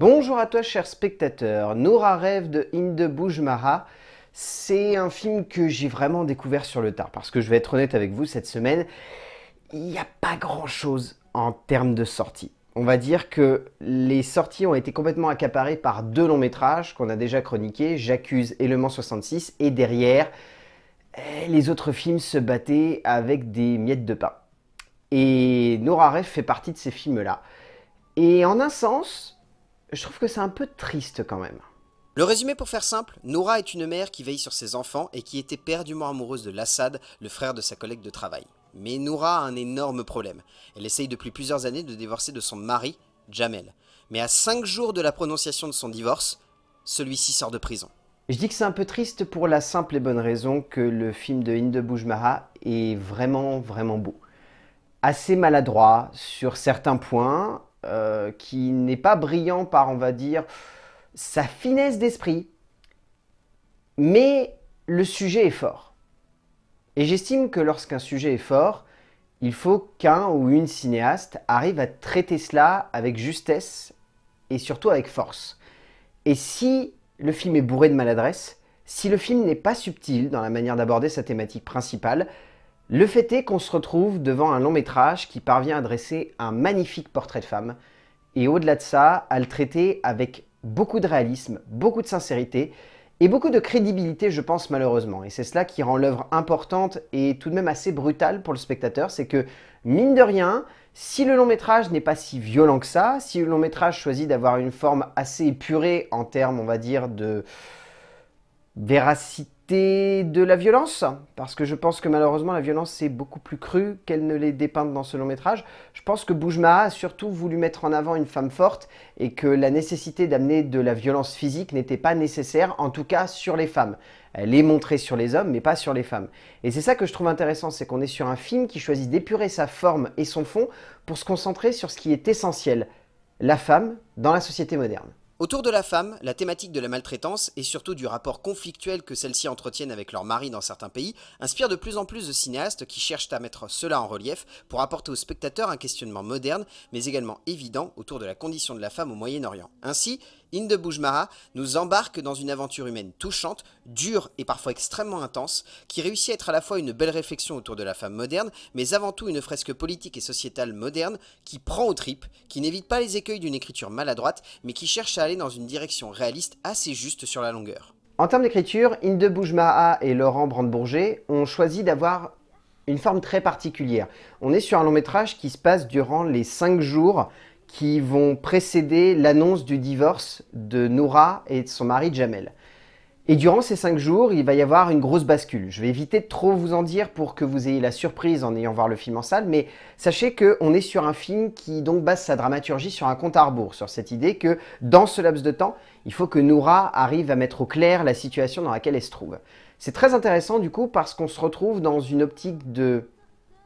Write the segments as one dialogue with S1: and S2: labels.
S1: Bonjour à toi, cher spectateur. Nora rêve de Inde Boujmara, C'est un film que j'ai vraiment découvert sur le tard, parce que je vais être honnête avec vous, cette semaine, il n'y a pas grand-chose en termes de sorties. On va dire que les sorties ont été complètement accaparées par deux longs métrages qu'on a déjà chroniqués, J'accuse et Le Mans 66, et derrière, eh, les autres films se battaient avec des miettes de pain. Et Nora Rêve fait partie de ces films-là. Et en un sens, je trouve que c'est un peu triste quand même. Le résumé pour faire simple, Noura est une mère qui veille sur ses enfants et qui était perdument amoureuse de Lassad, le frère de sa collègue de travail. Mais Noura a un énorme problème. Elle essaye depuis plusieurs années de divorcer de son mari, Jamel. Mais à cinq jours de la prononciation de son divorce, celui-ci sort de prison. Je dis que c'est un peu triste pour la simple et bonne raison que le film de Hinde Boujmaha est vraiment, vraiment beau. Assez maladroit sur certains points, euh, qui n'est pas brillant par, on va dire, sa finesse d'esprit, mais le sujet est fort. Et j'estime que lorsqu'un sujet est fort, il faut qu'un ou une cinéaste arrive à traiter cela avec justesse et surtout avec force. Et si le film est bourré de maladresse, si le film n'est pas subtil dans la manière d'aborder sa thématique principale, le fait est qu'on se retrouve devant un long métrage qui parvient à dresser un magnifique portrait de femme, et au-delà de ça, à le traiter avec beaucoup de réalisme, beaucoup de sincérité, et beaucoup de crédibilité, je pense, malheureusement. Et c'est cela qui rend l'œuvre importante et tout de même assez brutale pour le spectateur, c'est que, mine de rien, si le long métrage n'est pas si violent que ça, si le long métrage choisit d'avoir une forme assez épurée en termes, on va dire, de véracité, de la violence, parce que je pense que malheureusement la violence c'est beaucoup plus crue qu'elle ne l'est dépeinte dans ce long métrage. Je pense que Boujma a surtout voulu mettre en avant une femme forte et que la nécessité d'amener de la violence physique n'était pas nécessaire, en tout cas sur les femmes. Elle est montrée sur les hommes, mais pas sur les femmes. Et c'est ça que je trouve intéressant, c'est qu'on est sur un film qui choisit d'épurer sa forme et son fond pour se concentrer sur ce qui est essentiel, la femme dans la société moderne. Autour de la femme, la thématique de la maltraitance et surtout du rapport conflictuel que celles-ci entretiennent avec leur mari dans certains pays inspire de plus en plus de cinéastes qui cherchent à mettre cela en relief pour apporter aux spectateurs un questionnement moderne mais également évident autour de la condition de la femme au Moyen-Orient. Ainsi, Inde Boujmara nous embarque dans une aventure humaine touchante, dure et parfois extrêmement intense, qui réussit à être à la fois une belle réflexion autour de la femme moderne, mais avant tout une fresque politique et sociétale moderne qui prend aux tripes, qui n'évite pas les écueils d'une écriture maladroite, mais qui cherche à aller dans une direction réaliste assez juste sur la longueur. En termes d'écriture, Inde Boujmaa et Laurent Brandebourger ont choisi d'avoir une forme très particulière. On est sur un long métrage qui se passe durant les 5 jours qui vont précéder l'annonce du divorce de Noura et de son mari Jamel. Et durant ces cinq jours, il va y avoir une grosse bascule. Je vais éviter de trop vous en dire pour que vous ayez la surprise en ayant voir le film en salle, mais sachez qu'on est sur un film qui donc base sa dramaturgie sur un compte à rebours, sur cette idée que dans ce laps de temps, il faut que Noura arrive à mettre au clair la situation dans laquelle elle se trouve. C'est très intéressant du coup parce qu'on se retrouve dans une optique de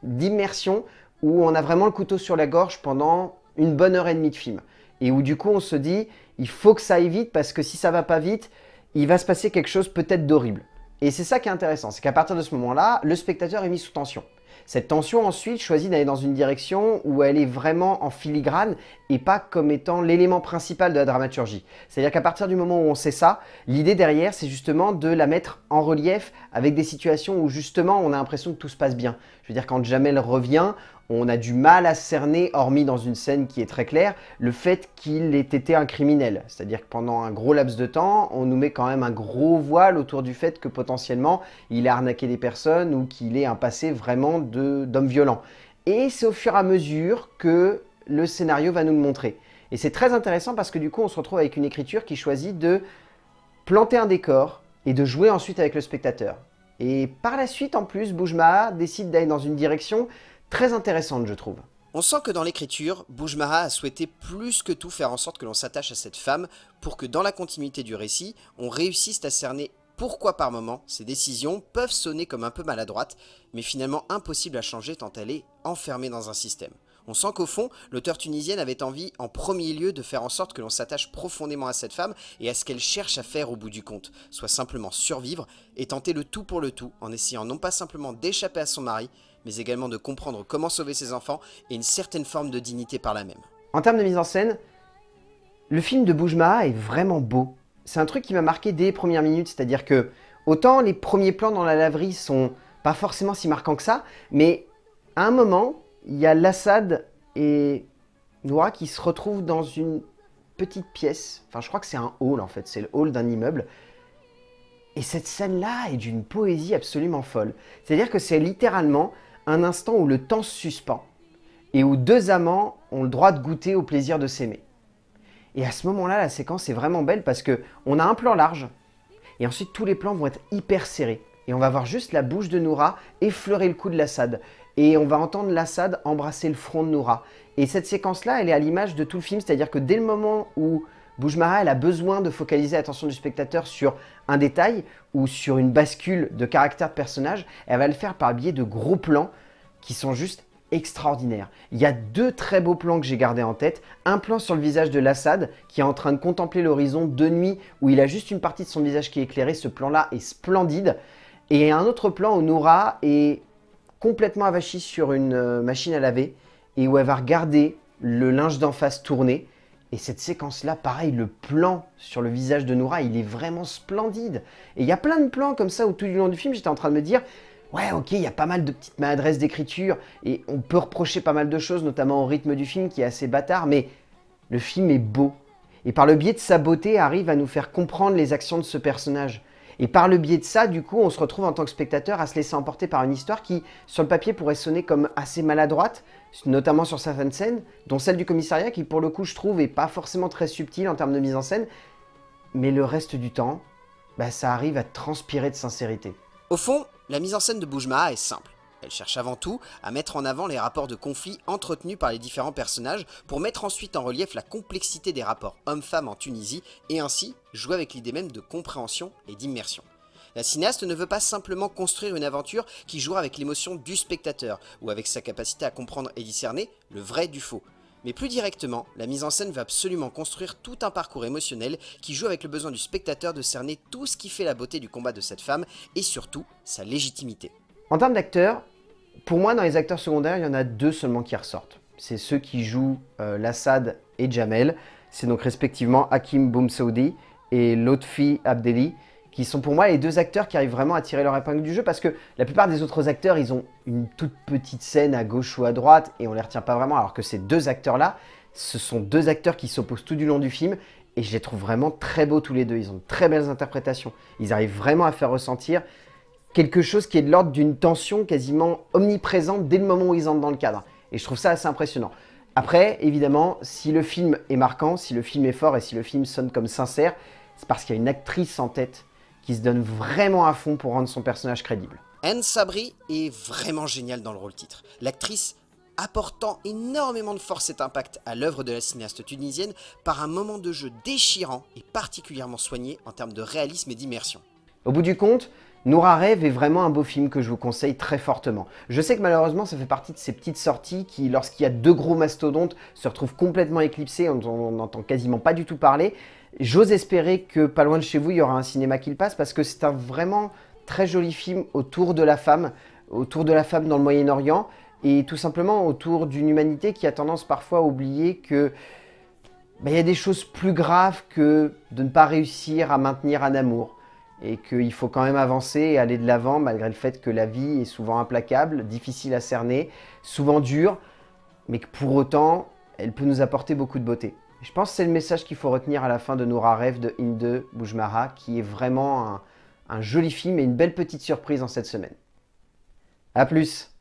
S1: d'immersion où on a vraiment le couteau sur la gorge pendant une bonne heure et demie de film. Et où du coup on se dit, il faut que ça aille vite parce que si ça va pas vite, il va se passer quelque chose peut-être d'horrible. Et c'est ça qui est intéressant, c'est qu'à partir de ce moment-là, le spectateur est mis sous tension. Cette tension ensuite choisit d'aller dans une direction où elle est vraiment en filigrane et pas comme étant l'élément principal de la dramaturgie. C'est-à-dire qu'à partir du moment où on sait ça, l'idée derrière c'est justement de la mettre en relief avec des situations où justement on a l'impression que tout se passe bien. Je veux dire quand Jamel revient, on a du mal à cerner, hormis dans une scène qui est très claire, le fait qu'il ait été un criminel. C'est-à-dire que pendant un gros laps de temps, on nous met quand même un gros voile autour du fait que potentiellement il a arnaqué des personnes ou qu'il ait un passé vraiment d'homme violent. Et c'est au fur et à mesure que le scénario va nous le montrer. Et c'est très intéressant parce que du coup, on se retrouve avec une écriture qui choisit de planter un décor et de jouer ensuite avec le spectateur. Et par la suite, en plus, Boujma décide d'aller dans une direction très intéressante, je trouve. On sent que dans l'écriture, Boujmara a souhaité plus que tout faire en sorte que l'on s'attache à cette femme pour que dans la continuité du récit, on réussisse à cerner pourquoi par moment ses décisions peuvent sonner comme un peu maladroites, mais finalement impossibles à changer tant elle est enfermée dans un système. On sent qu'au fond, l'auteur tunisienne avait envie en premier lieu de faire en sorte que l'on s'attache profondément à cette femme et à ce qu'elle cherche à faire au bout du compte, soit simplement survivre et tenter le tout pour le tout en essayant non pas simplement d'échapper à son mari, mais également de comprendre comment sauver ses enfants et une certaine forme de dignité par la même. En termes de mise en scène, le film de Boujmaa est vraiment beau. C'est un truc qui m'a marqué dès les premières minutes, c'est-à-dire que autant les premiers plans dans la laverie sont pas forcément si marquants que ça, mais à un moment, il y a Lassad et Noah qui se retrouvent dans une petite pièce. Enfin, je crois que c'est un hall en fait, c'est le hall d'un immeuble. Et cette scène-là est d'une poésie absolument folle. C'est-à-dire que c'est littéralement un instant où le temps se suspend et où deux amants ont le droit de goûter au plaisir de s'aimer. Et à ce moment-là, la séquence est vraiment belle parce que on a un plan large et ensuite tous les plans vont être hyper serrés et on va voir juste la bouche de Noura effleurer le cou de Lassad et on va entendre Lassad embrasser le front de Noura. Et cette séquence-là, elle est à l'image de tout le film, c'est-à-dire que dès le moment où Boujmara, elle a besoin de focaliser l'attention du spectateur sur un détail ou sur une bascule de caractère de personnage, elle va le faire par biais de gros plans qui sont juste extraordinaires. Il y a deux très beaux plans que j'ai gardés en tête. Un plan sur le visage de Lassad qui est en train de contempler l'horizon de nuit où il a juste une partie de son visage qui est éclairée. Ce plan-là est splendide. Et un autre plan où Noura est complètement avachie sur une euh, machine à laver et où elle va regarder le linge d'en face tourner. Et cette séquence-là, pareil, le plan sur le visage de Noura, il est vraiment splendide. Et il y a plein de plans comme ça où tout du long du film, j'étais en train de me dire, ouais, ok, il y a pas mal de petites maladresses d'écriture, et on peut reprocher pas mal de choses, notamment au rythme du film qui est assez bâtard, mais le film est beau. Et par le biais de sa beauté, arrive à nous faire comprendre les actions de ce personnage. Et par le biais de ça, du coup, on se retrouve en tant que spectateur à se laisser emporter par une histoire qui, sur le papier, pourrait sonner comme assez maladroite, notamment sur certaines scènes, dont celle du commissariat qui, pour le coup, je trouve, est pas forcément très subtile en termes de mise en scène, mais le reste du temps, bah, ça arrive à transpirer de sincérité. Au fond, la mise en scène de Boujmaa est simple. Elle cherche avant tout à mettre en avant les rapports de conflit entretenus par les différents personnages pour mettre ensuite en relief la complexité des rapports hommes-femmes en Tunisie et ainsi jouer avec l'idée même de compréhension et d'immersion. La cinéaste ne veut pas simplement construire une aventure qui joue avec l'émotion du spectateur ou avec sa capacité à comprendre et discerner le vrai du faux. Mais plus directement, la mise en scène veut absolument construire tout un parcours émotionnel qui joue avec le besoin du spectateur de cerner tout ce qui fait la beauté du combat de cette femme et surtout sa légitimité. En termes d'acteurs, pour moi, dans les acteurs secondaires, il y en a deux seulement qui ressortent. C'est ceux qui jouent euh, Lassad et Jamel. C'est donc respectivement Hakim Boumsaoudi et Lotfi Abdelli, qui sont pour moi les deux acteurs qui arrivent vraiment à tirer leur épingle du jeu, parce que la plupart des autres acteurs, ils ont une toute petite scène à gauche ou à droite, et on les retient pas vraiment, alors que ces deux acteurs-là, ce sont deux acteurs qui s'opposent tout du long du film, et je les trouve vraiment très beaux tous les deux. Ils ont de très belles interprétations. Ils arrivent vraiment à faire ressentir quelque chose qui est de l'ordre d'une tension quasiment omniprésente dès le moment où ils entrent dans le cadre. Et je trouve ça assez impressionnant. Après, évidemment, si le film est marquant, si le film est fort et si le film sonne comme sincère, c'est parce qu'il y a une actrice en tête qui se donne vraiment à fond pour rendre son personnage crédible. Anne Sabri est vraiment géniale dans le rôle titre. L'actrice apportant énormément de force et d'impact à l'œuvre de la cinéaste tunisienne par un moment de jeu déchirant et particulièrement soigné en termes de réalisme et d'immersion. Au bout du compte, Noura Rêve est vraiment un beau film que je vous conseille très fortement. Je sais que malheureusement ça fait partie de ces petites sorties qui, lorsqu'il y a deux gros mastodontes, se retrouvent complètement éclipsés. on n'entend quasiment pas du tout parler. J'ose espérer que pas loin de chez vous, il y aura un cinéma qui le passe parce que c'est un vraiment très joli film autour de la femme, autour de la femme dans le Moyen-Orient et tout simplement autour d'une humanité qui a tendance parfois à oublier que bah, il y a des choses plus graves que de ne pas réussir à maintenir un amour, et qu'il faut quand même avancer et aller de l'avant malgré le fait que la vie est souvent implacable, difficile à cerner, souvent dure, mais que pour autant, elle peut nous apporter beaucoup de beauté. Je pense que c'est le message qu'il faut retenir à la fin de Noura Rêve de Inde Boujmara, qui est vraiment un, un joli film et une belle petite surprise en cette semaine. A plus